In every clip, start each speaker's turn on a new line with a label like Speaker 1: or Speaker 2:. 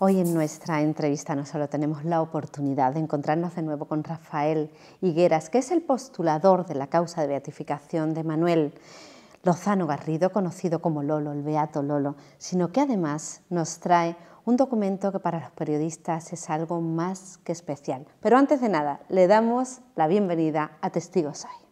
Speaker 1: Hoy en nuestra entrevista no solo tenemos la oportunidad de encontrarnos de nuevo con Rafael Higueras, que es el postulador de la causa de beatificación de Manuel Lozano Garrido, conocido como Lolo, el Beato Lolo, sino que además nos trae un documento que para los periodistas es algo más que especial. Pero antes de nada, le damos la bienvenida a Testigos Hoy.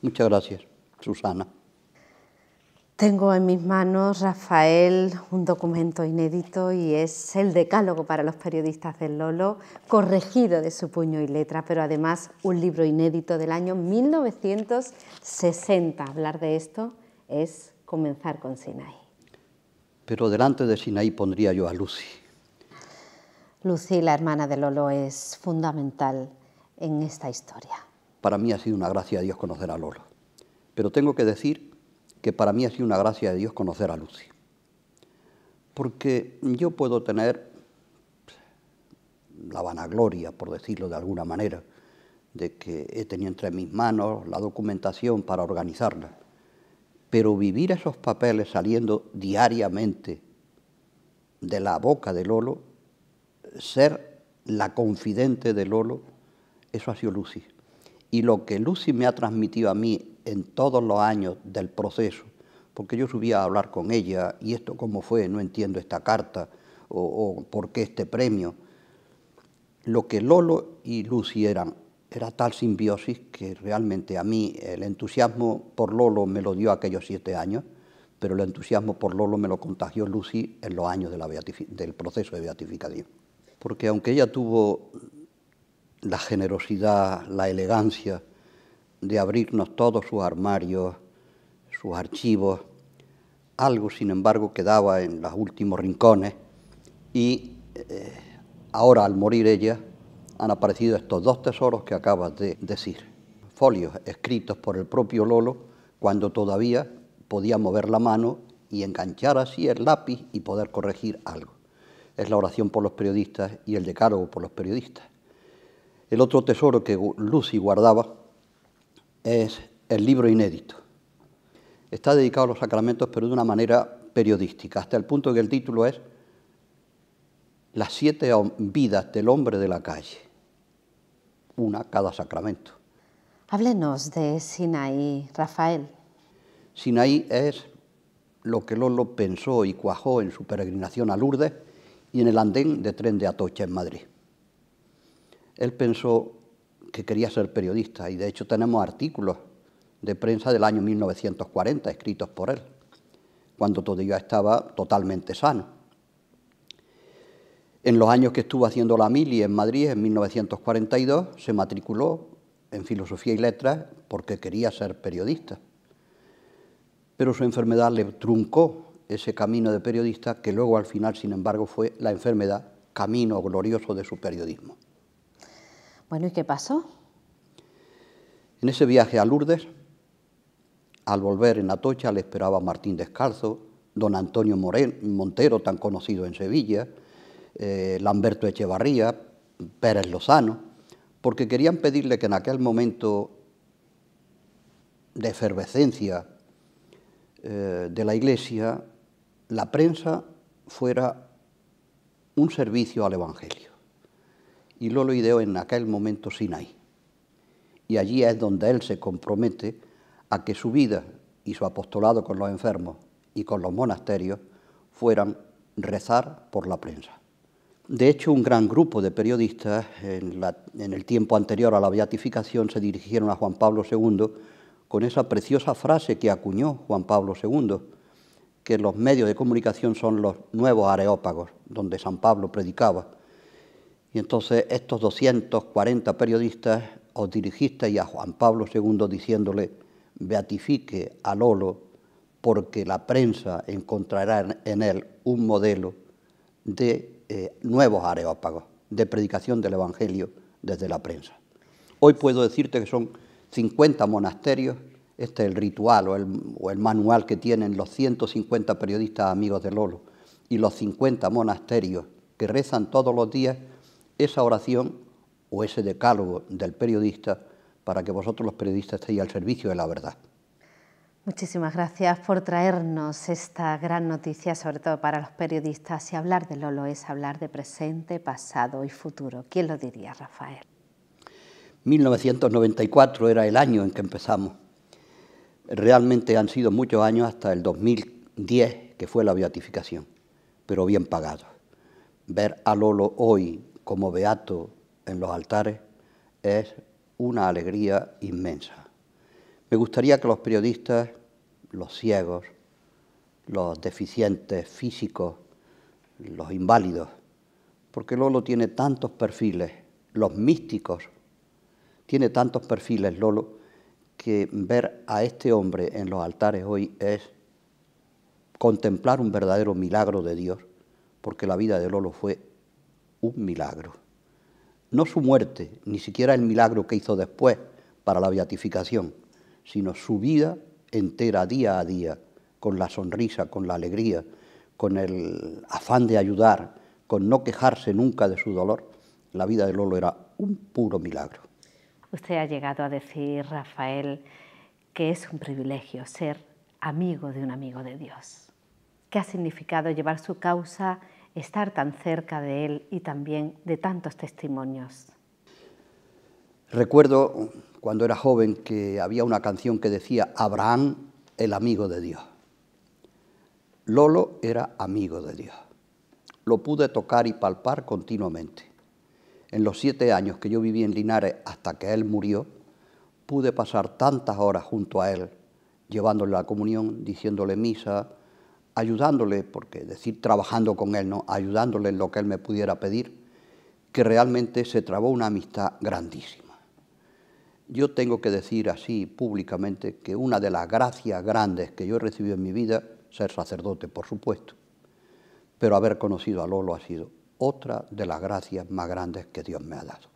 Speaker 2: Muchas gracias, Susana.
Speaker 1: Tengo en mis manos, Rafael, un documento inédito y es el Decálogo para los Periodistas del Lolo, corregido de su puño y letra, pero además un libro inédito del año 1960. Hablar de esto es comenzar con Sinaí.
Speaker 2: Pero delante de Sinaí pondría yo a Lucy.
Speaker 1: Lucy, la hermana de Lolo, es fundamental en esta historia.
Speaker 2: Para mí ha sido una gracia a Dios conocer a Lolo, pero tengo que decir que para mí ha sido una gracia de Dios conocer a Lucy. Porque yo puedo tener la vanagloria, por decirlo de alguna manera, de que he tenido entre mis manos la documentación para organizarla. Pero vivir esos papeles saliendo diariamente de la boca de Lolo, ser la confidente de Lolo, eso ha sido Lucy. Y lo que Lucy me ha transmitido a mí en todos los años del proceso, porque yo subía a hablar con ella y esto cómo fue, no entiendo esta carta o, por qué este premio. Lo que Lolo y Lucy eran era tal simbiosis que realmente a mí el entusiasmo por Lolo me lo dio aquellos siete años, pero el entusiasmo por Lolo me lo contagió Lucy en los años del proceso de beatificación. Porque aunque ella tuvo la generosidad, la elegancia, de abrirnos todos sus armarios, sus archivos, algo sin embargo quedaba en los últimos rincones y eh, ahora al morir ella han aparecido estos dos tesoros que acabas de decir, folios escritos por el propio Lolo cuando todavía podía mover la mano y enganchar así el lápiz y poder corregir algo. Es la oración por los periodistas y el decálogo por los periodistas. El otro tesoro que Lucy guardaba es el libro inédito. Está dedicado a los sacramentos, pero de una manera periodística, hasta el punto que el título es Las siete vidas del hombre de la calle, una cada sacramento.
Speaker 1: Háblenos de Sinaí, Rafael.
Speaker 2: Sinaí es lo que Lolo pensó y cuajó en su peregrinación a Lourdes y en el andén de tren de Atocha en Madrid. Él pensó que quería ser periodista y de hecho tenemos artículos de prensa del año 1940 escritos por él, cuando todavía estaba totalmente sano. En los años que estuvo haciendo la mili en Madrid, en 1942, se matriculó en Filosofía y Letras porque quería ser periodista. Pero su enfermedad le truncó ese camino de periodista que luego al final, sin embargo, fue la enfermedad, camino glorioso de su periodismo.
Speaker 1: Bueno, ¿y qué pasó?
Speaker 2: En ese viaje a Lourdes, al volver en Atocha, le esperaba Martín Descalzo, don Antonio Montero, tan conocido en Sevilla, eh, Lamberto Echevarría, Pérez Lozano, porque querían pedirle que en aquel momento de efervescencia eh, de la Iglesia, la prensa fuera un servicio al Evangelio y lo ideó en aquel momento Sinai. Y allí es donde él se compromete a que su vida y su apostolado con los enfermos y con los monasterios fueran rezar por la prensa. De hecho, un gran grupo de periodistas en, el tiempo anterior a la beatificación se dirigieron a Juan Pablo II con esa preciosa frase que acuñó Juan Pablo II, que los medios de comunicación son los nuevos areópagos, donde San Pablo predicaba, y entonces estos 240 periodistas os dirigisteis a Juan Pablo II diciéndole, beatifique a Lolo porque la prensa encontrará en él un modelo de eh, nuevos areópagos, de predicación del Evangelio desde la prensa. Hoy puedo decirte que son 50 monasterios, este es el ritual o el manual que tienen los 150 periodistas amigos de Lolo, y los 50 monasterios que rezan todos los días esa oración o ese decálogo del periodista para que vosotros los periodistas estéis al servicio de la verdad.
Speaker 1: Muchísimas gracias por traernos esta gran noticia, sobre todo para los periodistas. Y hablar de Lolo es hablar de presente, pasado y futuro. ¿Quién lo diría, Rafael?
Speaker 2: 1994 era el año en que empezamos. Realmente han sido muchos años hasta el 2010, que fue la beatificación, pero bien pagado. Ver a Lolo hoy como beato en los altares es una alegría inmensa. Me gustaría que los periodistas, los ciegos, los deficientes físicos, los inválidos, porque Lolo tiene tantos perfiles, los místicos, tiene tantos perfiles Lolo, que ver a este hombre en los altares hoy es contemplar un verdadero milagro de Dios, porque la vida de Lolo fue un milagro. No su muerte, ni siquiera el milagro que hizo después para la beatificación, sino su vida entera, día a día, con la sonrisa, con la alegría, con el afán de ayudar, con no quejarse nunca de su dolor, la vida de Lolo era un puro milagro.
Speaker 1: Usted ha llegado a decir, Rafael, que es un privilegio ser amigo de un amigo de Dios. ¿Qué ha significado llevar su causa estar tan cerca de Él y también de tantos testimonios.
Speaker 2: Recuerdo cuando era joven que había una canción que decía Abraham, el amigo de Dios. Lolo era amigo de Dios. Lo pude tocar y palpar continuamente. En los siete años que yo viví en Linares hasta que él murió, pude pasar tantas horas junto a él, llevándole la comunión, diciéndole misa, ayudándole, porque decir trabajando con él, no, ayudándole en lo que él me pudiera pedir, que realmente se trabó una amistad grandísima. Yo tengo que decir así públicamente que una de las gracias grandes que yo he recibido en mi vida, ser sacerdote, por supuesto, pero haber conocido a Lolo ha sido otra de las gracias más grandes que Dios me ha dado.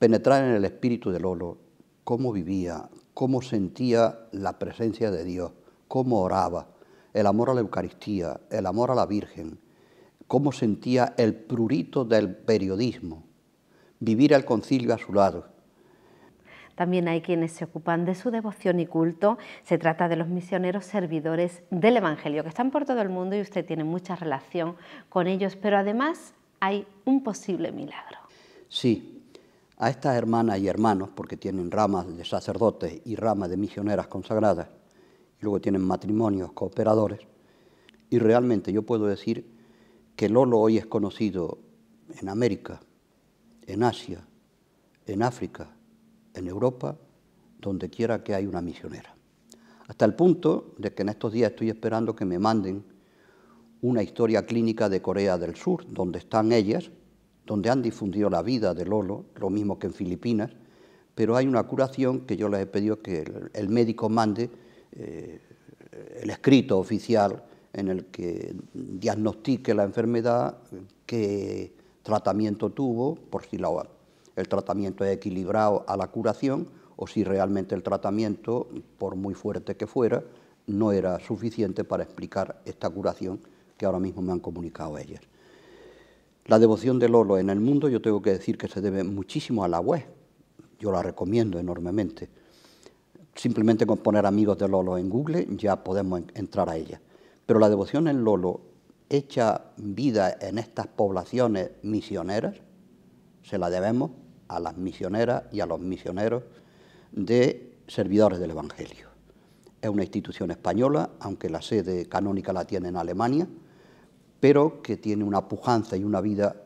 Speaker 2: Penetrar en el espíritu de Lolo, cómo vivía, cómo sentía la presencia de Dios, cómo oraba, el amor a la Eucaristía, el amor a la Virgen, cómo sentía el prurito del periodismo, vivir el concilio a su lado.
Speaker 1: También hay quienes se ocupan de su devoción y culto. Se trata de los misioneros servidores del Evangelio, que están por todo el mundo y usted tiene mucha relación con ellos, pero además hay un posible milagro.
Speaker 2: Sí, a estas hermanas y hermanos, porque tienen ramas de sacerdotes y ramas de misioneras consagradas, luego tienen matrimonios, cooperadores. Y realmente yo puedo decir que Lolo hoy es conocido en América, en Asia, en África, en Europa, donde quiera que hay una misionera. Hasta el punto de que en estos días estoy esperando que me manden una historia clínica de Corea del Sur, donde están ellas, donde han difundido la vida de Lolo, lo mismo que en Filipinas, pero hay una curación que yo les he pedido que el médico mande eh, el escrito oficial en el que diagnostique la enfermedad, qué tratamiento tuvo, por si el tratamiento es equilibrado a la curación o si realmente el tratamiento, por muy fuerte que fuera, no era suficiente para explicar esta curación que ahora mismo me han comunicado ellas. La devoción de Lolo en el mundo yo tengo que decir que se debe muchísimo a la web, yo la recomiendo enormemente simplemente con poner amigos de Lolo en Google ya podemos entrar a ella. Pero la devoción en Lolo, hecha vida en estas poblaciones misioneras, se la debemos a las misioneras y a los misioneros de servidores del Evangelio. Es una institución española, aunque la sede canónica la tiene en Alemania, pero que tiene una pujanza y una vida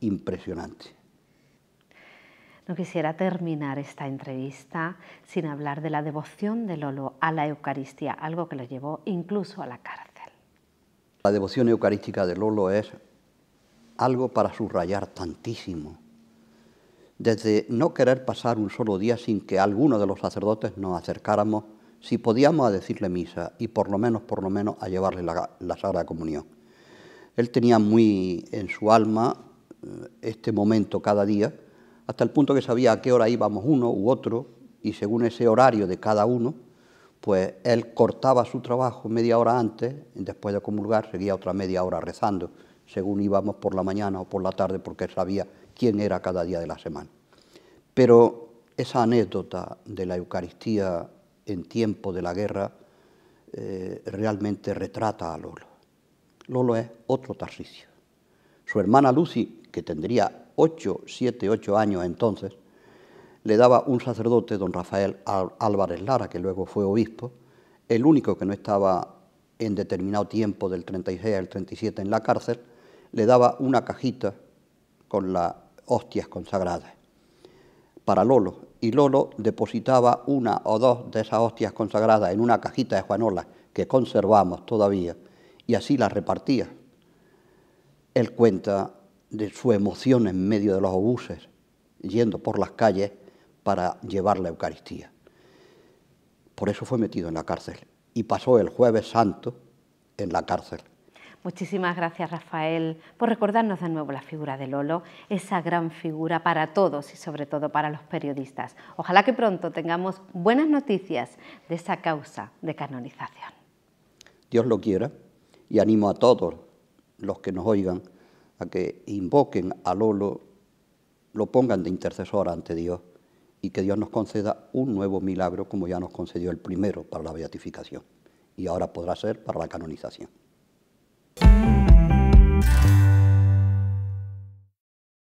Speaker 2: impresionante.
Speaker 1: No quisiera terminar esta entrevista sin hablar de la devoción de Lolo a la Eucaristía, algo que lo llevó incluso a la
Speaker 2: cárcel. La devoción eucarística de Lolo es algo para subrayar tantísimo. Desde no querer pasar un solo día sin que alguno de los sacerdotes nos acercáramos, si podíamos, a decirle misa y por lo menos, por lo menos, a llevarle la, la Sagrada Comunión. Él tenía muy en su alma eh, este momento cada día hasta el punto que sabía a qué hora íbamos uno u otro, y según ese horario de cada uno, pues él cortaba su trabajo media hora antes, y después de comulgar seguía otra media hora rezando, según íbamos por la mañana o por la tarde, porque él sabía quién era cada día de la semana. Pero esa anécdota de la Eucaristía en tiempo de la guerra eh, realmente retrata a Lolo. Lolo es otro Tarsicio. Su hermana Lucy, que tendría ...ocho, siete, ocho años entonces, le daba un sacerdote, don Rafael Álvarez Lara, que luego fue obispo, el único que no estaba en determinado tiempo, del 36 al 37, en la cárcel, le daba una cajita con las hostias consagradas para Lolo. Y Lolo depositaba una o dos de esas hostias consagradas en una cajita de Juanola que conservamos todavía y así las repartía. Él cuenta de su emoción en medio de los obuses, yendo por las calles para llevar la Eucaristía. Por eso fue metido en la cárcel y pasó el jueves santo en la cárcel.
Speaker 1: Muchísimas gracias Rafael por recordarnos de nuevo la figura de Lolo, esa gran figura para todos y sobre todo para los periodistas. Ojalá que pronto tengamos buenas noticias de esa causa de canonización.
Speaker 2: Dios lo quiera y animo a todos los que nos oigan a que invoquen a Lolo, lo pongan de intercesor ante Dios y que Dios nos conceda un nuevo milagro como ya nos concedió el primero para la beatificación y ahora podrá ser para la canonización.